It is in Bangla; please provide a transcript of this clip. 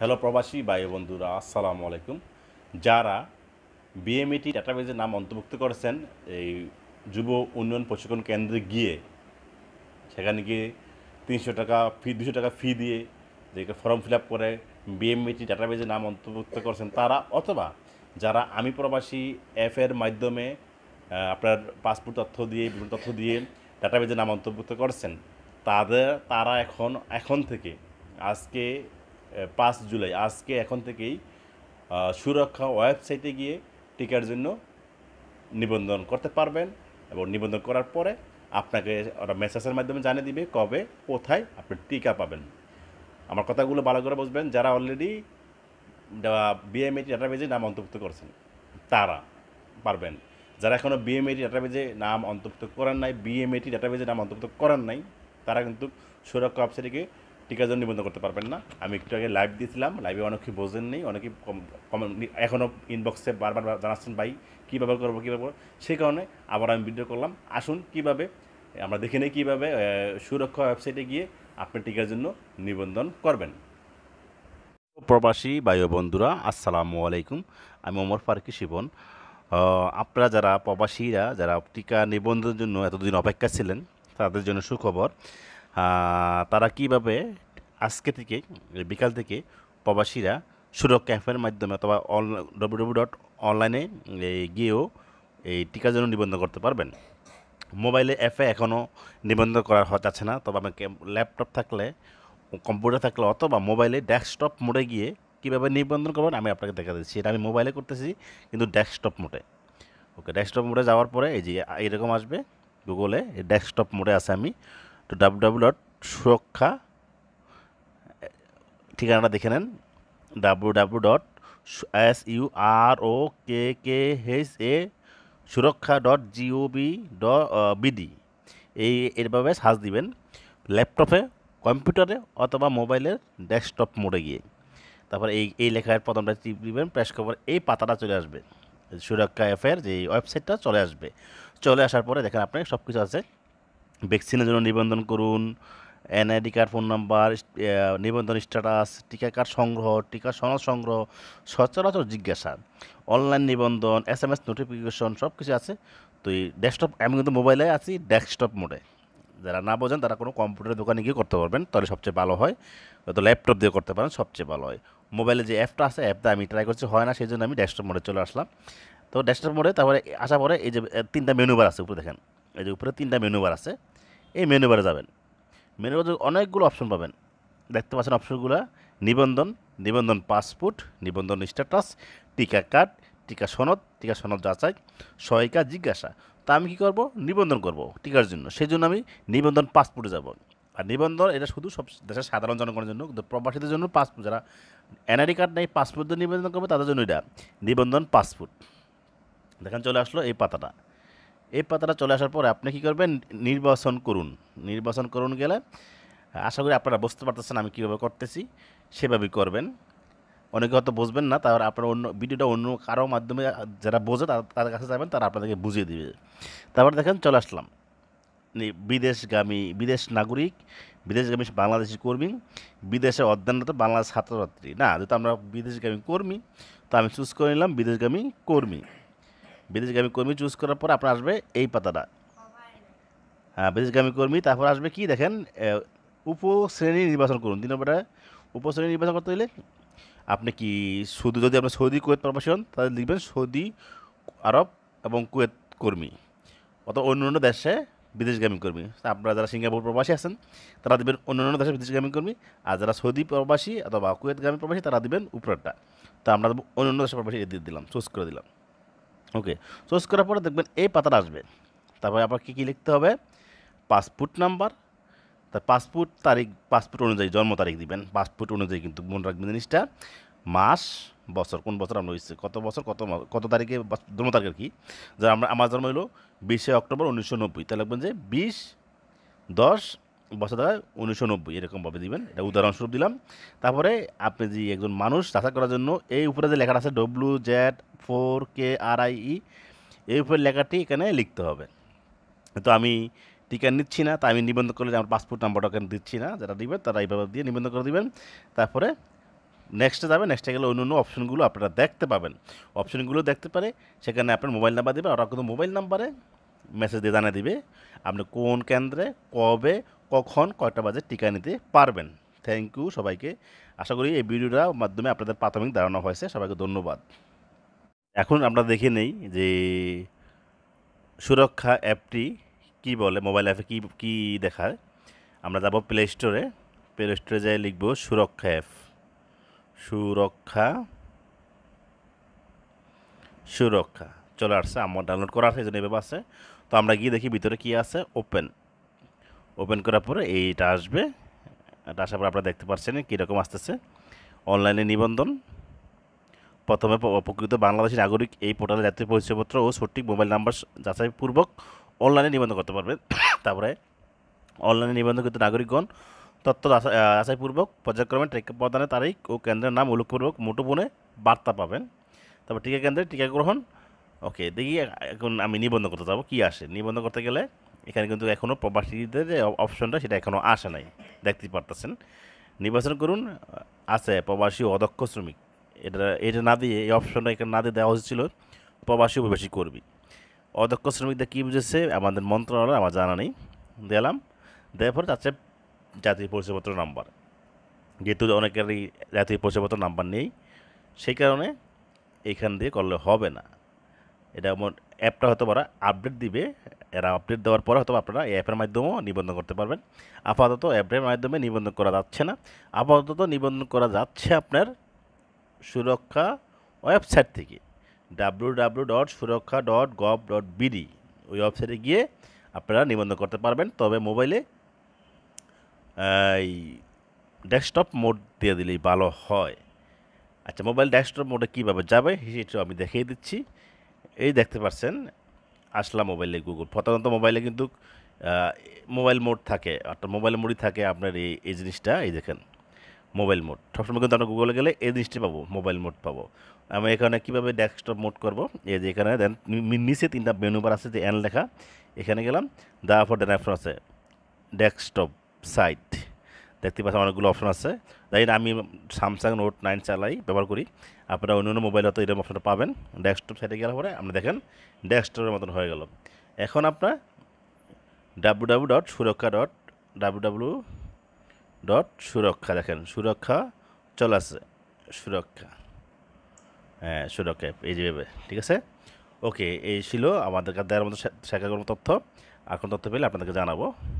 হ্যালো প্রবাসী ভাই বন্ধুরা আসসালামু আলাইকুম যারা বিএমএটি e ডাটাবেজের নাম অন্তর্ভুক্ত করেছেন এই যুব উন্নয়ন প্রশিক্ষণ কেন্দ্রে গিয়ে সেখানে গিয়ে তিনশো টাকা ফি দুশো টাকা ফি দিয়ে যেগুলো ফর্ম ফিল আপ করে বিএমএটি e ডাটাবেজের নাম অন্তর্ভুক্ত করেছেন তারা অথবা যারা আমি প্রবাসী অ্যাপের মাধ্যমে আপনার পাসপোর্ট তথ্য দিয়ে বিভিন্ন তথ্য দিয়ে ডাটাবেজের নাম অন্তর্ভুক্ত করেছেন তাদের তারা এখন এখন থেকে আজকে পাঁচ জুলাই আজকে এখন থেকেই সুরক্ষা ওয়েবসাইটে গিয়ে টিকার জন্য নিবন্ধন করতে পারবেন এবং নিবন্ধন করার পরে আপনাকে ওরা মেসেজের মাধ্যমে জানিয়ে দিবে কবে কোথায় আপনি টিকা পাবেন আমার কথাগুলো ভালো করে বুঝবেন যারা অলরেডি বিএমএটি ডাটাবেজে নাম অন্তর্ভুক্ত করছেন তারা পারবেন যারা এখনও বিএমএটি ডাটাবেজে নাম অন্তর্ভুক্ত করেন নাই বিএমএটি ডাটাবেজে নাম অন্তর্ভুক্ত করেন নাই তারা কিন্তু সুরক্ষা ওয়েবসাইটে টিকার জন্য নিবন্ধন করতে পারবেন না আমি একটু আগে লাইভ দিয়েছিলাম লাইভে অনেকেই বোঝেন নেই অনেকেই এখনও ইনবক্সে বারবার জানাচ্ছেন ভাই কীভাবে করবো কীভাবে করবো সেই কারণে আবার আমি ভিডিও করলাম আসুন কীভাবে আমরা দেখে নিই কীভাবে সুরক্ষা ওয়েবসাইটে গিয়ে আপনি টিকার জন্য নিবন্ধন করবেন প্রবাসী বায়ু বন্ধুরা আসসালামু আলাইকুম আমি ওমর ফারুকি শিবন আপনারা যারা প্রবাসীরা যারা টিকা নিবন্ধনের জন্য এতদিন অপেক্ষা ছিলেন তাদের জন্য সুখবর তারা কিভাবে আজকে থেকে বিকাল থেকে প্রবাসীরা সুরক্ষা অ্যাপের মাধ্যমে অথবা ডব্লিউ ডট অনলাইনে গিয়েও এই টিকার জন্য নিবন্ধন করতে পারবেন মোবাইলে অ্যাপে এখনও নিবন্ধন করা যাচ্ছে না তবে আমাকে ল্যাপটপ থাকলে কম্পিউটার থাকলে অথবা মোবাইলে ডেস্কটপ মোডে গিয়ে কীভাবে নিবন্ধন করবেন আমি আপনাকে দেখা দিচ্ছি এটা আমি মোবাইলে করতেছি কিন্তু ডেস্কটপ মোডে ওকে ডেস্কটপ মোডে যাওয়ার পরে এই যে এরকম আসবে গুগলে ডেস্কটপ মোডে আছে আমি তো ডাব্লু ডাব্লু ডট সুরক্ষা ঠিকানাটা দেখে নেন W W dot S U R O K K H A Surokkha dot GOB dot BD এই এরভাবে সার্চ দিবেন ল্যাপটপে কম্পিউটারে অথবা মোবাইলের ডেস্কটপ মোডে গিয়ে তারপর এই এই লেখার প্রথমটা টিপ দিবেন প্রেস কভার এই পাতাটা চলে আসবে সুরক্ষা অ্যাপের যে ওয়েবসাইটটা চলে আসবে চলে আসার পরে দেখেন আপনার সব কিছু আছে ভ্যাকসিনের জন্য নিবন্ধন করুন এনআইডি কার্ড ফোন নাম্বার নিবন্ধন স্ট্যাটাস টিকা কার্ড সংগ্রহ টিকা সনদ সংগ্রহ সচরাচর জিজ্ঞাসা অনলাইন নিবন্ধন এস এম এস নোটিফিকেশন সব কিছু আছে তো এই ডেস্কটপ আমি কিন্তু মোবাইলে আছি ডেস্কটপ মোডে যারা না বোঝেন তারা কোনো কম্পিউটার দোকানে গিয়ে করতে পারবেন তাহলে সবচেয়ে ভালো হয় তো ল্যাপটপ দিয়ে করতে পারেন সবচেয়ে ভালো হয় মোবাইলে যে অ্যাপটা আছে অ্যাপটা আমি ট্রাই করছি হয় না সেই জন্য আমি ডেস্কটপ মোডে চলে আসলাম তো ডেস্কটপ মোডে তারপরে আসার পরে এই যে তিনটা মেনুবার আছে উপরে দেখেন এই যে উপরে তিনটা মেনুবার আছে এই মেনু বারে যাবেন মেনু বারে অনেকগুলো অপশন পাবেন দেখতে পাচ্ছেন অপশনগুলো নিবন্ধন নিবন্ধন পাসপোর্ট নিবন্ধন স্ট্যাটাস টিকা কার্ড টিকা সনদ টিকা সনদ যাচাই সহায়িকা জিজ্ঞাসা তা আমি কী করবো নিবন্ধন করব টিকার জন্য সেই জন্য আমি নিবন্ধন পাসপোর্টে যাব আর নিবন্ধন এটা শুধু সব দেশের সাধারণ জনগণের জন্য প্রবাসীদের জন্য পাসপোর্ট যারা এনআরই কার্ড নেই পাসপোর্ট নিবন্ধন করবে তাদের জন্য এটা নিবন্ধন পাসপোর্ট দেখেন চলে আসলো এই পাতাটা এই পাতাটা চলে আসার পরে আপনি কী করবেন নির্বাচন করুন নির্বাচন করুন গেলে আশা করি আপনারা বুঝতে পারতেছেন আমি কীভাবে করতেছি সেভাবেই করবেন অনেকে হয়তো বুঝবেন না তারপর আপনার অন্য ভিডিওটা অন্য কারো মাধ্যমে যারা বোঝে তাদের কাছে যাবেন তারা আপনাদেরকে বুঝিয়ে দিবে তারপর দেখেন চলে আসলাম বিদেশগামী বিদেশ নাগরিক বিদেশগামী বাংলাদেশি কর্মী বিদেশে অধ্যয়নরত বাংলাদেশ ছাত্রছাত্রী না যেহেতু আমরা বিদেশগামী কর্মী তো আমি চুজ করে নিলাম বিদেশগামী কর্মী বিদেশগামী কর্মী চুজ করার পর আপনার আসবে এই পাতাটা হ্যাঁ বিদেশগামী কর্মী তারপর আসবে কি দেখেন উপশ্রেণী নির্বাচন করুন দিন নম্বরটা উপশ্রেণী নির্বাচন করতে হলে আপনি কি শুধু যদি আপনি সৌদি কুয়েত প্রবাসী হন তাহলে লিখবেন সৌদি আরব এবং কুয়েত কর্মী অথবা অন্য অন্য দেশে বিদেশগামী কর্মী আপনারা যারা সিঙ্গাপুর প্রবাসী আছেন তারা দেবেন অন্য অন্য দেশে বিদেশগামী কর্মী আর যারা সৌদি প্রবাসী অথবা কুয়েতগামী প্রবাসী তারা দেবেন উপরেরটা তো আমরা অন্য অন্য দেশে প্রবাসী দিয়ে দিলাম চুজ করে দিলাম ওকে সোর্স করার পরে দেখবেন এই পাতাটা আসবে তারপরে আবার কী কী লিখতে হবে পাসপোর্ট নাম্বার তার পাসপোর্ট তারিখ পাসপোর্ট অনুযায়ী জন্ম তারিখ দিবেন পাসপোর্ট অনুযায়ী কিন্তু মনে রাখবেন জিনিসটা মাস বছর কোন বছর আমরা হয়েছে কত বছর কত কত তারিখে জন্ম তারিখ আর কি যা আমরা আমার জন্ম হলো বিশে অক্টোবর উনিশশো নব্বই তাহলে লিখবেন যে বিশ দশ বছর দাঁড়ায় উনিশশো নব্বই এরকমভাবে দিবেন এটা উদাহরণস্বরূপ দিলাম তারপরে আপনি যে একজন মানুষ চাষা করার জন্য এই উপরে যে লেখাটা আছে W Z four K R I E এই উপরে লেখাটি এখানে লিখতে হবে তো আমি টিকা নিচ্ছি না তা আমি নিবন্ধন করলে আমার পাসপোর্ট নাম্বারটা কেন দিচ্ছি না যারা দিবে তারা এইভাবে দিয়ে নিবন্ধন করে দিবেন তারপরে নেক্সটে যাবে নেক্সটে গেলে অন্য অন্য অপশনগুলো আপনারা দেখতে পাবেন অপশনগুলো দেখতে পারে সেখানে আপনার মোবাইল নাম্বার দেবে ওরা কিন্তু মোবাইল নাম্বারে মেসেজ দিয়ে জানা দিবে আপনি কোন কেন্দ্রে কবে কখন কয়টা বাজে টিকা নিতে পারবেন থ্যাংক ইউ সবাইকে আশা করি এই ভিডিওটার মাধ্যমে আপনাদের প্রাথমিক ধারণা হয়েছে সবাইকে ধন্যবাদ এখন আমরা দেখে নেই যে সুরক্ষা অ্যাপটি কি বলে মোবাইল অ্যাপে কি কি দেখায় আমরা যাব প্লে স্টোরে প্লে স্টোরে যাই লিখব সুরক্ষা অ্যাপ সুরক্ষা সুরক্ষা চলে আসছে আমার ডাউনলোড করা আছে এই জন্য এভাবে আছে তো আমরা গিয়ে দেখি ভিতরে কি আছে ওপেন ওপেন করার পরে এইটা আসবে এটা আসার পর আপনারা দেখতে পাচ্ছেন কীরকম আসতেছে অনলাইনে নিবন্ধন প্রথমে প্রকৃত বাংলাদেশের নাগরিক এই পোর্টালে জাতীয় পরিচয়পত্র ও সঠিক মোবাইল নাম্বার যাচাইপূর্বক অনলাইনে নিবন্ধন করতে পারবেন তারপরে অনলাইনে নিবন্ধনকৃত নাগরিকগণ তথ্য আশাইপূর্বক পর্যায়ক্রমে টিকা প্রদানের তারিখ ও কেন্দ্রের নাম উল্লেখপূর্বক মুঠোফোনে বার্তা পাবেন তারপর টিকা কেন্দ্রে টিকা গ্রহণ ওকে দেখি এখন আমি নিবন্ধন করতে যাবো কী আসে নিবন্ধন করতে গেলে এখানে কিন্তু এখনও প্রবাসীদের যে অপশনটা সেটা এখনও আসে নাই দেখতে পারতেছেন নির্বাচন করুন আছে প্রবাসী অদক্ষ শ্রমিক এটা এটা না দিয়ে এই অপশনটা এখানে না দিয়ে দেওয়া হয়েছিল প্রবাসী অভিবাসী কর্মী অদক্ষ শ্রমিকদের কী বুঝেছে আমাদের মন্ত্রণালয় আমার জানা নেই দিলাম দেওয়ার পরে তার জাতীয় পরিচয়পত্র নাম্বার যেহেতু অনেকেরই জাতীয় পরিচয়পত্র নাম্বার নেই সেই কারণে এখান দিয়ে করলে হবে না এটা আমার অ্যাপটা হয়তো ওরা আপডেট দিবে এরা আপডেট দেওয়ার পরে হয়তো আপনারা এই অ্যাপের মাধ্যমেও নিবন্ধন করতে পারবেন আপাতত অ্যাপের মাধ্যমে নিবন্ধন করা যাচ্ছে না আপাতত নিবন্ধন করা যাচ্ছে আপনার সুরক্ষা ওয়েবসাইট থেকে W W dot Surokkha dot gov dot BD ওই ওয়েবসাইটে গিয়ে আপনারা নিবন্ধন করতে পারবেন তবে মোবাইলে এই ডেস্কটপ মোড দিয়ে দিলেই ভালো হয় আচ্ছা মোবাইল ডেস্কটপ মোডে কীভাবে যাবে সেটা আমি দেখিয়ে দিচ্ছি এই দেখতে পাচ্ছেন আসলাম মোবাইলে গুগল প্রধানত মোবাইলে কিন্তু মোবাইল মোড থাকে অর্থাৎ মোবাইল মোডই থাকে আপনার এই এই জিনিসটা এই দেখেন মোবাইল মোড সবসময় কিন্তু আমরা গুগলে গেলে এই জিনিসটি পাবো মোবাইল মোড পাবো আমি এখানে কীভাবে ডেস্কটপ মোড করবো এই যে এখানে দেন নিচে তিনটা মেনুবার আছে যে অ্যান লেখা এখানে গেলাম দা ফর দেন আছে ডেস্কটপ সাইট দেখতে পাচ্ছেন অনেকগুলো অপশন আছে তাই আমি স্যামসাং নোট নাইন চালাই ব্যবহার করি আপনারা অন্য অন্য মোবাইল হয়তো এরকম অপশনটা পাবেন ডেস্কটপ সাইডে গেলে পরে আপনি দেখেন ডেস্কটপের মতন হয়ে গেল এখন আপনার W W dot Surokkha dot W W dot Surokkha দেখেন সুরক্ষা চলে আসে সুরক্ষা হ্যাঁ সুরক্ষা এই যেভাবে ঠিক আছে ওকে এই ছিল আমাদের দেওয়ার মতো শেখার কোনো তথ্য আর কোনো তথ্য পেলে আপনাদেরকে জানাবো